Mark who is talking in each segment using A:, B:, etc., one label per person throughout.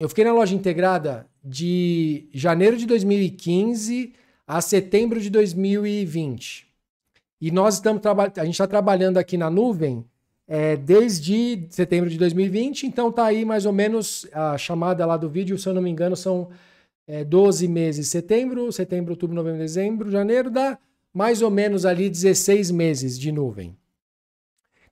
A: Eu fiquei na loja integrada de janeiro de 2015 a setembro de 2020. E nós estamos trabalhando, a gente está trabalhando aqui na nuvem é, desde setembro de 2020, então tá aí mais ou menos a chamada lá do vídeo, se eu não me engano, são é, 12 meses, setembro, setembro, outubro, novembro, dezembro, janeiro, dá mais ou menos ali 16 meses de nuvem.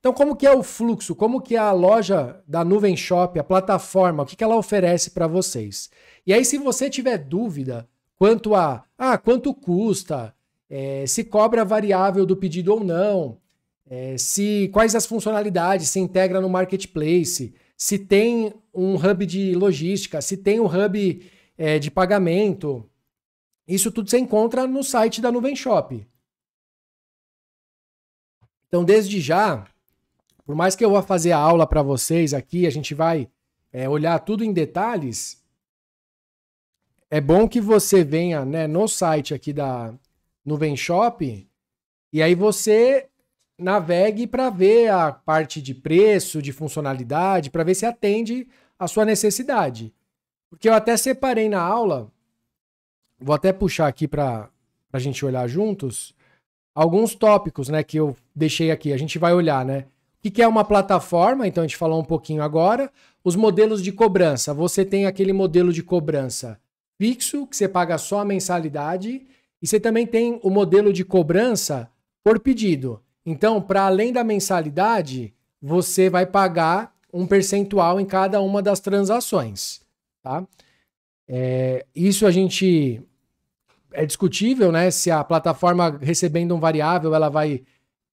A: Então, como que é o fluxo? Como que é a loja da Nuvem Shop, a plataforma, o que, que ela oferece para vocês? E aí, se você tiver dúvida quanto a ah, quanto custa, é, se cobra variável do pedido ou não, é, se quais as funcionalidades se integra no marketplace, se tem um hub de logística, se tem um hub é, de pagamento, isso tudo você encontra no site da Nuvem Shop. Então, desde já, por mais que eu vá fazer a aula para vocês aqui, a gente vai é, olhar tudo em detalhes. É bom que você venha né, no site aqui da Nuvem Shop e aí você navegue para ver a parte de preço, de funcionalidade, para ver se atende a sua necessidade. Porque eu até separei na aula, vou até puxar aqui para a gente olhar juntos, alguns tópicos né, que eu deixei aqui. A gente vai olhar, né? O que é uma plataforma? Então a gente falou um pouquinho agora. Os modelos de cobrança. Você tem aquele modelo de cobrança fixo, que você paga só a mensalidade, e você também tem o modelo de cobrança por pedido. Então, para além da mensalidade, você vai pagar um percentual em cada uma das transações. Tá? É, isso a gente é discutível, né? Se a plataforma recebendo um variável ela vai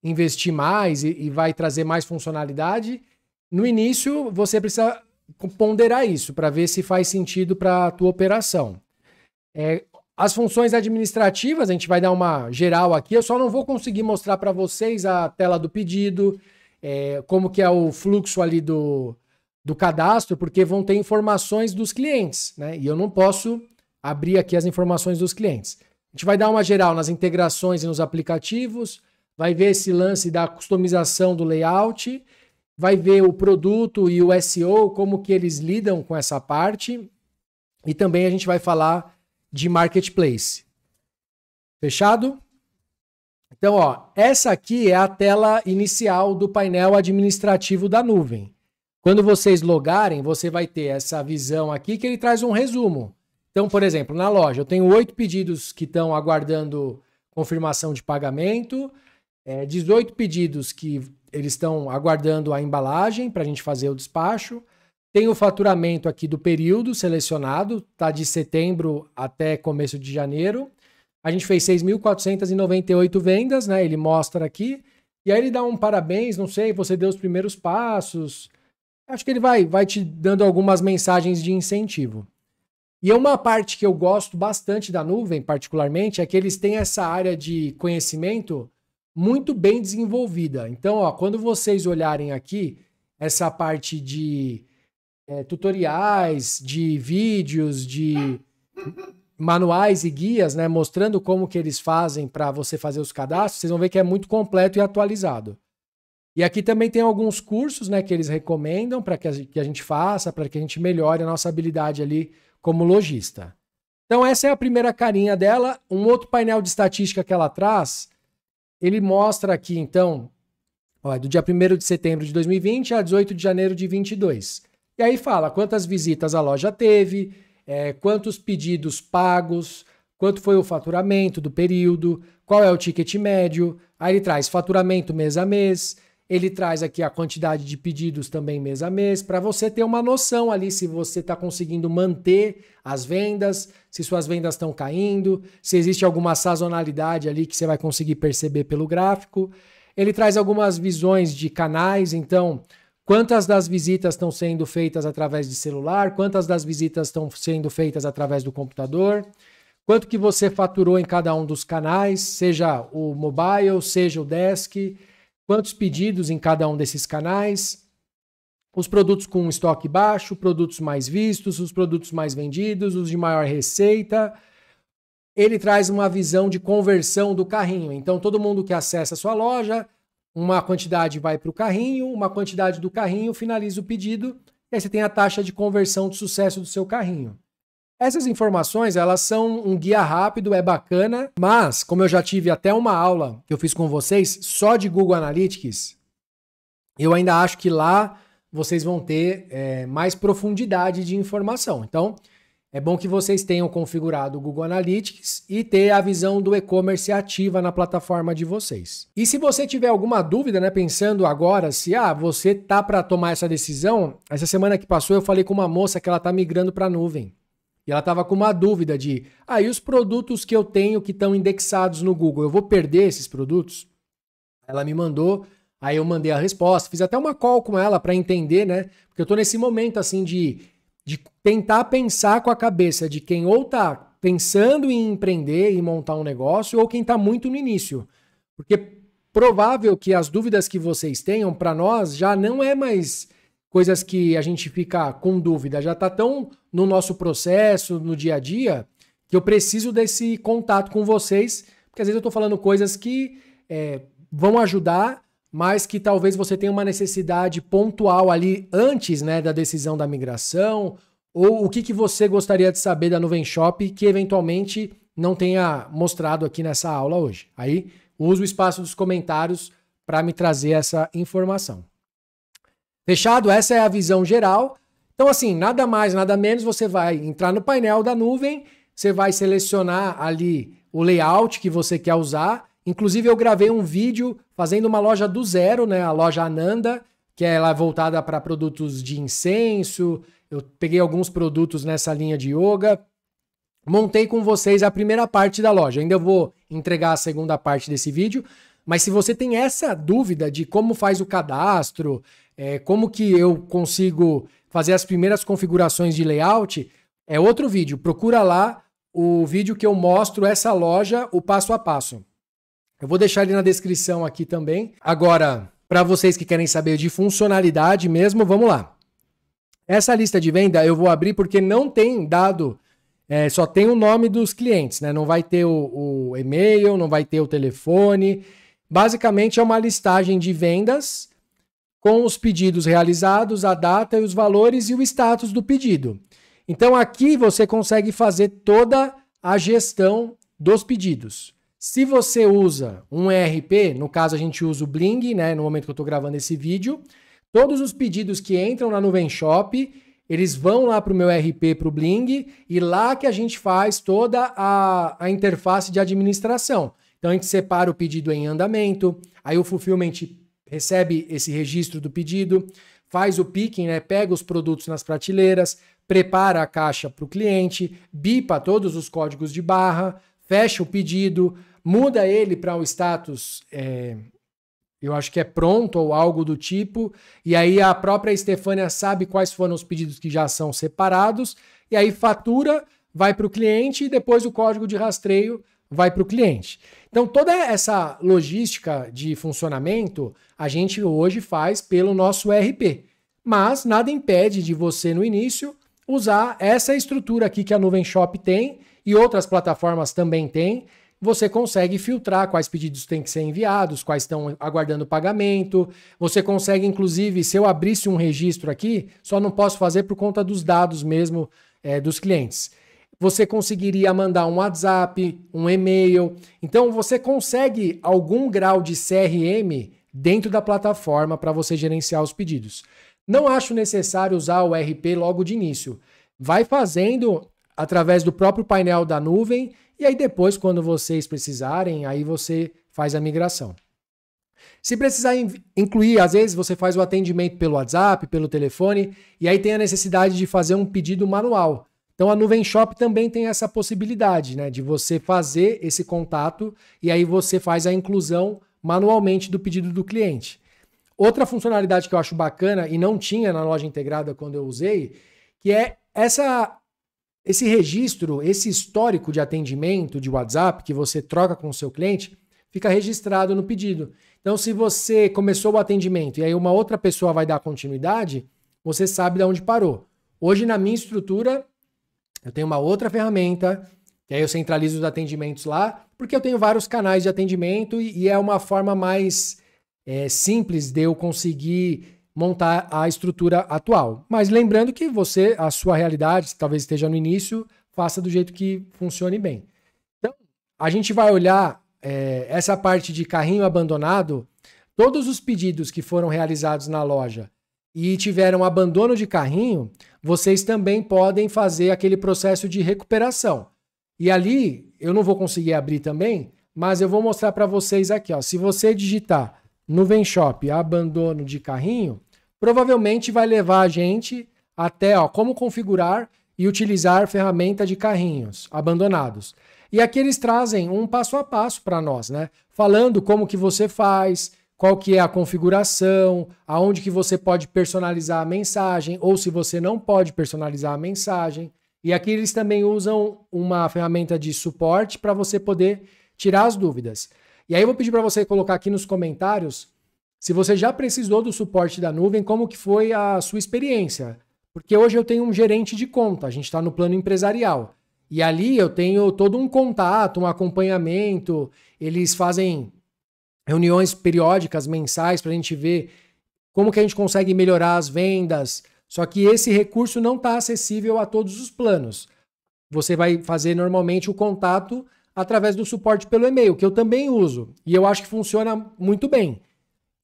A: investir mais e, e vai trazer mais funcionalidade, no início você precisa ponderar isso para ver se faz sentido para a tua operação. É, as funções administrativas, a gente vai dar uma geral aqui, eu só não vou conseguir mostrar para vocês a tela do pedido, é, como que é o fluxo ali do, do cadastro, porque vão ter informações dos clientes, né? E eu não posso abrir aqui as informações dos clientes. A gente vai dar uma geral nas integrações e nos aplicativos, vai ver esse lance da customização do layout, vai ver o produto e o SEO, como que eles lidam com essa parte. E também a gente vai falar de marketplace. Fechado? Então, ó, essa aqui é a tela inicial do painel administrativo da nuvem. Quando vocês logarem, você vai ter essa visão aqui que ele traz um resumo. Então, por exemplo, na loja, eu tenho oito pedidos que estão aguardando confirmação de pagamento é, 18 pedidos que eles estão aguardando a embalagem para a gente fazer o despacho. Tem o faturamento aqui do período selecionado, tá de setembro até começo de janeiro. A gente fez 6.498 vendas, né? Ele mostra aqui. E aí ele dá um parabéns, não sei, você deu os primeiros passos. Acho que ele vai, vai te dando algumas mensagens de incentivo. E uma parte que eu gosto bastante da nuvem, particularmente, é que eles têm essa área de conhecimento muito bem desenvolvida. Então, ó, quando vocês olharem aqui essa parte de é, tutoriais, de vídeos, de manuais e guias, né, mostrando como que eles fazem para você fazer os cadastros, vocês vão ver que é muito completo e atualizado. E aqui também tem alguns cursos, né, que eles recomendam para que, que a gente faça, para que a gente melhore a nossa habilidade ali como lojista. Então essa é a primeira carinha dela. Um outro painel de estatística que ela traz ele mostra aqui, então, ó, é do dia 1 de setembro de 2020 a 18 de janeiro de 2022. E aí fala quantas visitas a loja teve, é, quantos pedidos pagos, quanto foi o faturamento do período, qual é o ticket médio. Aí ele traz faturamento mês a mês, ele traz aqui a quantidade de pedidos também mês a mês, para você ter uma noção ali se você está conseguindo manter as vendas, se suas vendas estão caindo, se existe alguma sazonalidade ali que você vai conseguir perceber pelo gráfico. Ele traz algumas visões de canais, então, quantas das visitas estão sendo feitas através de celular, quantas das visitas estão sendo feitas através do computador quanto que você faturou em cada um dos canais, seja o mobile, seja o desk, quantos pedidos em cada um desses canais, os produtos com estoque baixo, produtos mais vistos, os produtos mais vendidos, os de maior receita. Ele traz uma visão de conversão do carrinho. Então, todo mundo que acessa a sua loja, uma quantidade vai para o carrinho, uma quantidade do carrinho finaliza o pedido, e aí você tem a taxa de conversão de sucesso do seu carrinho. Essas informações, elas são um guia rápido, é bacana, mas como eu já tive até uma aula que eu fiz com vocês só de Google Analytics, eu ainda acho que lá vocês vão ter é, mais profundidade de informação. Então, é bom que vocês tenham configurado o Google Analytics e ter a visão do e-commerce ativa na plataforma de vocês. E se você tiver alguma dúvida, né, pensando agora se ah, você tá para tomar essa decisão, essa semana que passou eu falei com uma moça que ela tá migrando para nuvem. E ela estava com uma dúvida de: aí ah, os produtos que eu tenho que estão indexados no Google, eu vou perder esses produtos? Ela me mandou, aí eu mandei a resposta, fiz até uma call com ela para entender, né? Porque eu estou nesse momento assim de, de tentar pensar com a cabeça de quem ou está pensando em empreender e montar um negócio ou quem está muito no início. Porque provável que as dúvidas que vocês tenham para nós já não é mais coisas que a gente fica com dúvida, já está tão no nosso processo, no dia a dia, que eu preciso desse contato com vocês, porque às vezes eu estou falando coisas que é, vão ajudar, mas que talvez você tenha uma necessidade pontual ali antes né, da decisão da migração, ou o que, que você gostaria de saber da Nuvem Shop que eventualmente não tenha mostrado aqui nessa aula hoje. Aí, uso o espaço dos comentários para me trazer essa informação. Fechado? Essa é a visão geral. Então, assim, nada mais, nada menos, você vai entrar no painel da nuvem, você vai selecionar ali o layout que você quer usar. Inclusive, eu gravei um vídeo fazendo uma loja do zero, né? A loja Ananda, que ela é voltada para produtos de incenso. Eu peguei alguns produtos nessa linha de yoga. Montei com vocês a primeira parte da loja. Ainda vou entregar a segunda parte desse vídeo. Mas se você tem essa dúvida de como faz o cadastro, é, como que eu consigo fazer as primeiras configurações de layout, é outro vídeo. Procura lá o vídeo que eu mostro essa loja, o passo a passo. Eu vou deixar ele na descrição aqui também. Agora, para vocês que querem saber de funcionalidade mesmo, vamos lá. Essa lista de venda eu vou abrir porque não tem dado, é, só tem o nome dos clientes, né? Não vai ter o, o e-mail, não vai ter o telefone. Basicamente é uma listagem de vendas com os pedidos realizados, a data e os valores e o status do pedido. Então aqui você consegue fazer toda a gestão dos pedidos. Se você usa um ERP, no caso a gente usa o Bling, né, no momento que eu estou gravando esse vídeo, todos os pedidos que entram na Nuvem Shop, eles vão lá para o meu ERP, para o Bling, e lá que a gente faz toda a, a interface de administração. Então a gente separa o pedido em andamento, aí o fulfillment recebe esse registro do pedido, faz o picking, né, pega os produtos nas prateleiras, prepara a caixa para o cliente, bipa todos os códigos de barra, fecha o pedido, muda ele para um status, é, eu acho que é pronto ou algo do tipo, e aí a própria Estefânia sabe quais foram os pedidos que já são separados, e aí fatura, vai para o cliente e depois o código de rastreio vai para o cliente. Então, toda essa logística de funcionamento a gente hoje faz pelo nosso RP. Mas nada impede de você, no início, usar essa estrutura aqui que a Nuvem Shop tem e outras plataformas também têm. Você consegue filtrar quais pedidos têm que ser enviados, quais estão aguardando pagamento. Você consegue, inclusive, se eu abrisse um registro aqui, só não posso fazer por conta dos dados mesmo é, dos clientes você conseguiria mandar um WhatsApp, um e-mail. Então você consegue algum grau de CRM dentro da plataforma para você gerenciar os pedidos. Não acho necessário usar o RP logo de início. Vai fazendo através do próprio painel da nuvem e aí depois, quando vocês precisarem, aí você faz a migração. Se precisar incluir, às vezes você faz o atendimento pelo WhatsApp, pelo telefone, e aí tem a necessidade de fazer um pedido manual. Então a Nuvem Shop também tem essa possibilidade, né, de você fazer esse contato e aí você faz a inclusão manualmente do pedido do cliente. Outra funcionalidade que eu acho bacana e não tinha na loja integrada quando eu usei, que é essa esse registro, esse histórico de atendimento de WhatsApp que você troca com o seu cliente, fica registrado no pedido. Então, se você começou o atendimento e aí uma outra pessoa vai dar continuidade, você sabe de onde parou. Hoje, na minha estrutura, eu tenho uma outra ferramenta, que aí eu centralizo os atendimentos lá, porque eu tenho vários canais de atendimento e, e é uma forma mais é, simples de eu conseguir montar a estrutura atual. Mas lembrando que você, a sua realidade, talvez esteja no início, faça do jeito que funcione bem. Então, a gente vai olhar é, essa parte de carrinho abandonado, todos os pedidos que foram realizados na loja e tiveram abandono de carrinho, vocês também podem fazer aquele processo de recuperação. E ali, eu não vou conseguir abrir também, mas eu vou mostrar para vocês aqui. Ó. Se você digitar no VenShop abandono de carrinho, provavelmente vai levar a gente até ó, como configurar e utilizar ferramenta de carrinhos abandonados. E aqui eles trazem um passo a passo para nós, né? Falando como que você faz, qual que é a configuração, aonde que você pode personalizar a mensagem ou se você não pode personalizar a mensagem. E aqui eles também usam uma ferramenta de suporte para você poder tirar as dúvidas. E aí eu vou pedir para você colocar aqui nos comentários se você já precisou do suporte da nuvem, como que foi a sua experiência. Porque hoje eu tenho um gerente de conta, a gente está no plano empresarial. E ali eu tenho todo um contato, um acompanhamento, eles fazem reuniões periódicas, mensais, para a gente ver como que a gente consegue melhorar as vendas. Só que esse recurso não está acessível a todos os planos. Você vai fazer normalmente o contato através do suporte pelo e-mail, que eu também uso. E eu acho que funciona muito bem.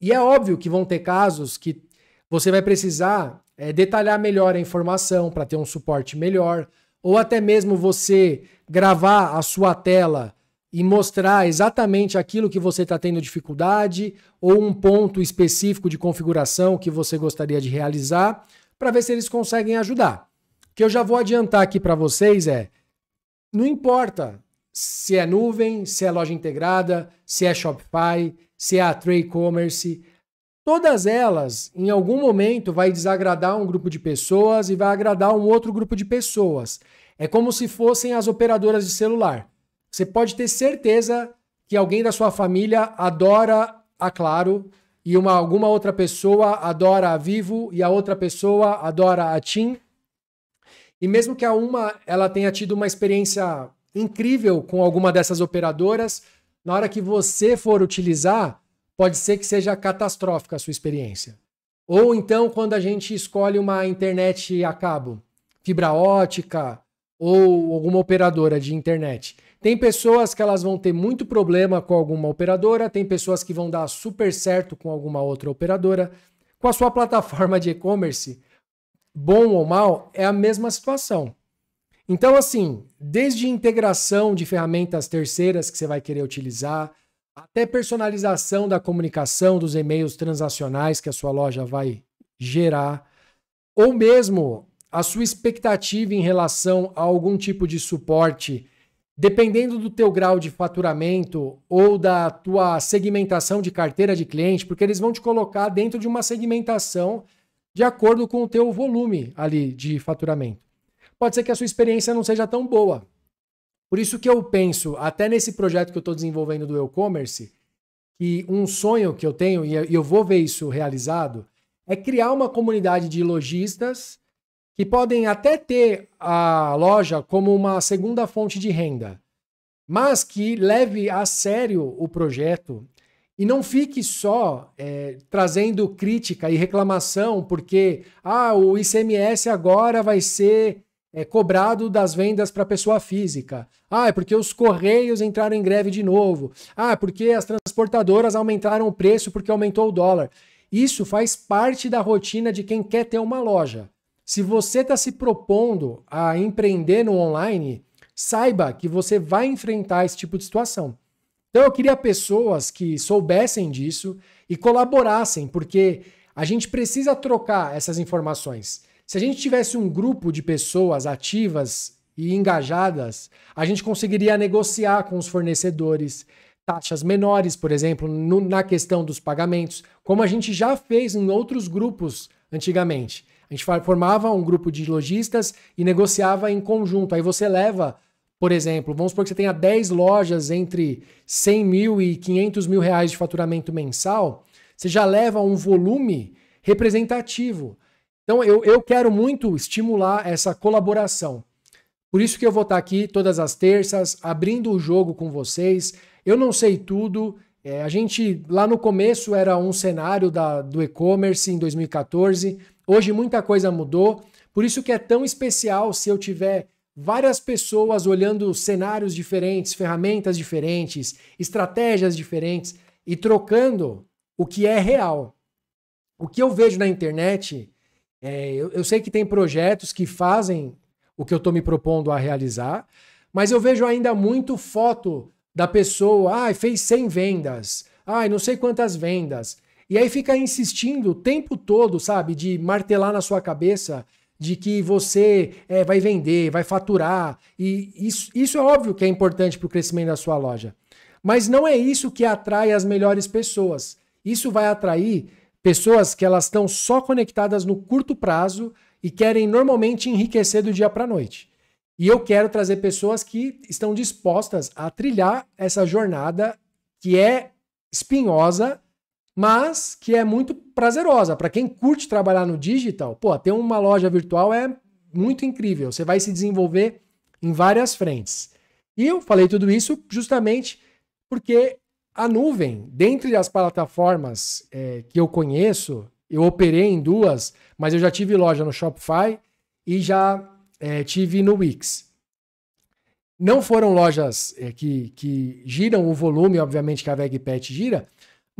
A: E é óbvio que vão ter casos que você vai precisar é, detalhar melhor a informação para ter um suporte melhor, ou até mesmo você gravar a sua tela e mostrar exatamente aquilo que você está tendo dificuldade ou um ponto específico de configuração que você gostaria de realizar para ver se eles conseguem ajudar. O que eu já vou adiantar aqui para vocês é: não importa se é nuvem, se é loja integrada, se é Shopify, se é a Trade Commerce, todas elas em algum momento vai desagradar um grupo de pessoas e vai agradar um outro grupo de pessoas. É como se fossem as operadoras de celular. Você pode ter certeza que alguém da sua família adora a Claro e uma, alguma outra pessoa adora a Vivo e a outra pessoa adora a Tim. E mesmo que a uma ela tenha tido uma experiência incrível com alguma dessas operadoras, na hora que você for utilizar, pode ser que seja catastrófica a sua experiência. Ou então quando a gente escolhe uma internet a cabo, fibra ótica ou alguma operadora de internet. Tem pessoas que elas vão ter muito problema com alguma operadora, tem pessoas que vão dar super certo com alguma outra operadora. Com a sua plataforma de e-commerce, bom ou mal, é a mesma situação. Então, assim, desde integração de ferramentas terceiras que você vai querer utilizar, até personalização da comunicação dos e-mails transacionais que a sua loja vai gerar, ou mesmo a sua expectativa em relação a algum tipo de suporte dependendo do teu grau de faturamento ou da tua segmentação de carteira de cliente, porque eles vão te colocar dentro de uma segmentação de acordo com o teu volume ali de faturamento. Pode ser que a sua experiência não seja tão boa. Por isso que eu penso, até nesse projeto que eu estou desenvolvendo do e-commerce, que um sonho que eu tenho, e eu vou ver isso realizado, é criar uma comunidade de lojistas que podem até ter a loja como uma segunda fonte de renda, mas que leve a sério o projeto e não fique só é, trazendo crítica e reclamação, porque ah, o ICMS agora vai ser é, cobrado das vendas para pessoa física. Ah, é porque os correios entraram em greve de novo. Ah, é porque as transportadoras aumentaram o preço porque aumentou o dólar. Isso faz parte da rotina de quem quer ter uma loja. Se você está se propondo a empreender no online, saiba que você vai enfrentar esse tipo de situação. Então eu queria pessoas que soubessem disso e colaborassem, porque a gente precisa trocar essas informações. Se a gente tivesse um grupo de pessoas ativas e engajadas, a gente conseguiria negociar com os fornecedores taxas menores, por exemplo, no, na questão dos pagamentos, como a gente já fez em outros grupos antigamente. A gente formava um grupo de lojistas e negociava em conjunto. Aí você leva, por exemplo, vamos supor que você tenha 10 lojas entre 100 mil e 500 mil reais de faturamento mensal, você já leva um volume representativo. Então eu, eu quero muito estimular essa colaboração. Por isso que eu vou estar aqui todas as terças, abrindo o jogo com vocês. Eu não sei tudo. É, a gente, lá no começo, era um cenário da, do e-commerce em 2014. Hoje muita coisa mudou, por isso que é tão especial se eu tiver várias pessoas olhando cenários diferentes, ferramentas diferentes, estratégias diferentes e trocando o que é real. O que eu vejo na internet, é, eu, eu sei que tem projetos que fazem o que eu estou me propondo a realizar, mas eu vejo ainda muito foto da pessoa, ah, fez 100 vendas, ah, não sei quantas vendas. E aí fica insistindo o tempo todo, sabe? De martelar na sua cabeça de que você é, vai vender, vai faturar. E isso, isso é óbvio que é importante para o crescimento da sua loja. Mas não é isso que atrai as melhores pessoas. Isso vai atrair pessoas que elas estão só conectadas no curto prazo e querem normalmente enriquecer do dia para a noite. E eu quero trazer pessoas que estão dispostas a trilhar essa jornada que é espinhosa, mas que é muito prazerosa. Para quem curte trabalhar no digital, pô, ter uma loja virtual é muito incrível. Você vai se desenvolver em várias frentes. E eu falei tudo isso justamente porque a nuvem, dentre as plataformas é, que eu conheço, eu operei em duas, mas eu já tive loja no Shopify e já é, tive no Wix. Não foram lojas é, que, que giram o volume, obviamente, que a VegPet gira,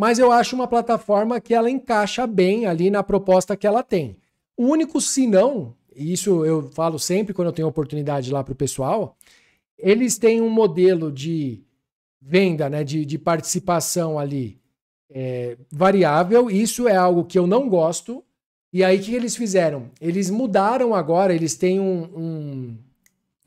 A: mas eu acho uma plataforma que ela encaixa bem ali na proposta que ela tem. O único sinão, e isso eu falo sempre quando eu tenho oportunidade lá para o pessoal, eles têm um modelo de venda, né, de, de participação ali é, variável. Isso é algo que eu não gosto. E aí, o que eles fizeram? Eles mudaram agora, eles têm um,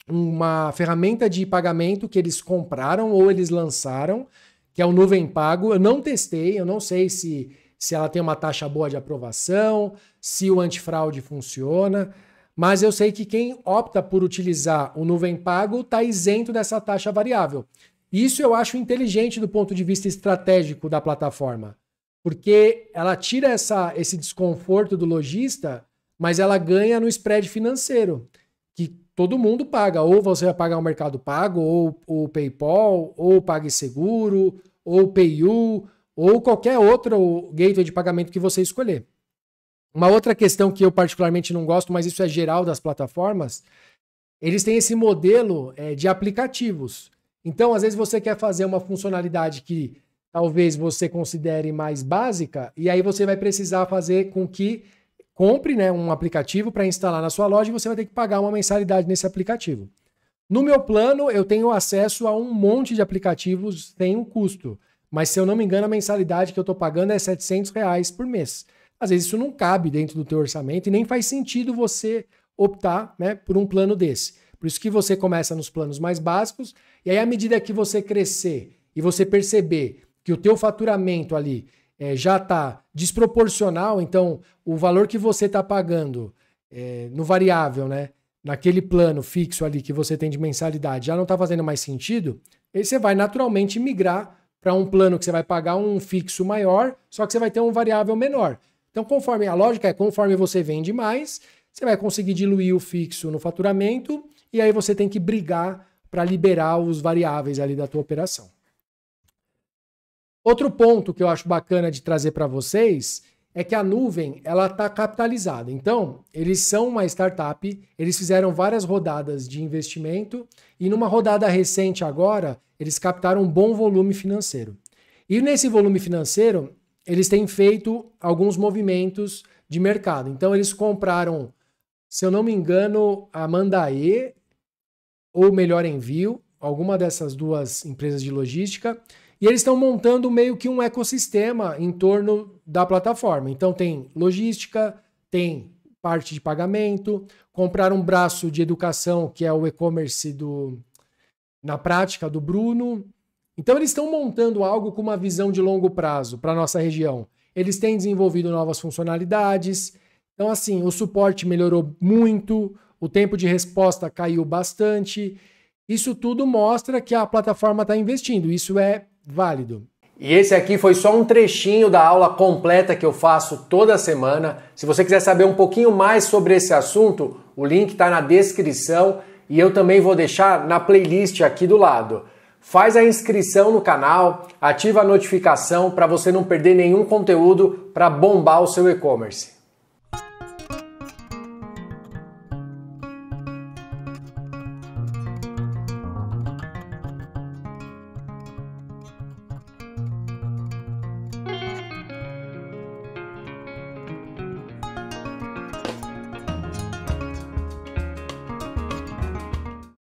A: um, uma ferramenta de pagamento que eles compraram ou eles lançaram, que é o Nuvem Pago. Eu não testei, eu não sei se, se ela tem uma taxa boa de aprovação, se o antifraude funciona, mas eu sei que quem opta por utilizar o Nuvem Pago está isento dessa taxa variável. Isso eu acho inteligente do ponto de vista estratégico da plataforma, porque ela tira essa, esse desconforto do lojista, mas ela ganha no spread financeiro, que todo mundo paga. Ou você vai pagar o Mercado Pago, ou o PayPal, ou o PagSeguro, ou PayU, ou qualquer outro gateway de pagamento que você escolher. Uma outra questão que eu particularmente não gosto, mas isso é geral das plataformas, eles têm esse modelo é, de aplicativos. Então, às vezes você quer fazer uma funcionalidade que talvez você considere mais básica, e aí você vai precisar fazer com que compre né, um aplicativo para instalar na sua loja e você vai ter que pagar uma mensalidade nesse aplicativo. No meu plano, eu tenho acesso a um monte de aplicativos sem um custo. Mas se eu não me engano, a mensalidade que eu estou pagando é 700 reais por mês. Às vezes isso não cabe dentro do teu orçamento e nem faz sentido você optar né, por um plano desse. Por isso que você começa nos planos mais básicos e aí à medida que você crescer e você perceber que o teu faturamento ali é, já está desproporcional, então o valor que você está pagando é, no variável, né? naquele plano fixo ali que você tem de mensalidade já não está fazendo mais sentido, aí você vai naturalmente migrar para um plano que você vai pagar um fixo maior, só que você vai ter um variável menor. Então, conforme a lógica é, conforme você vende mais, você vai conseguir diluir o fixo no faturamento e aí você tem que brigar para liberar os variáveis ali da tua operação. Outro ponto que eu acho bacana de trazer para vocês é que a nuvem ela está capitalizada. Então, eles são uma startup, eles fizeram várias rodadas de investimento e numa rodada recente agora, eles captaram um bom volume financeiro. E nesse volume financeiro, eles têm feito alguns movimentos de mercado. Então, eles compraram, se eu não me engano, a Mandaê ou Melhor Envio, alguma dessas duas empresas de logística, e eles estão montando meio que um ecossistema em torno da plataforma. Então tem logística, tem parte de pagamento, comprar um braço de educação, que é o e-commerce do na prática do Bruno. Então eles estão montando algo com uma visão de longo prazo para nossa região. Eles têm desenvolvido novas funcionalidades. Então assim, o suporte melhorou muito, o tempo de resposta caiu bastante. Isso tudo mostra que a plataforma está investindo. Isso é válido. E esse aqui foi só um trechinho da aula completa que eu faço toda semana. Se você quiser saber um pouquinho mais sobre esse assunto, o link está na descrição e eu também vou deixar na playlist aqui do lado. Faz a inscrição no canal, ativa a notificação para você não perder nenhum conteúdo para bombar o seu e-commerce.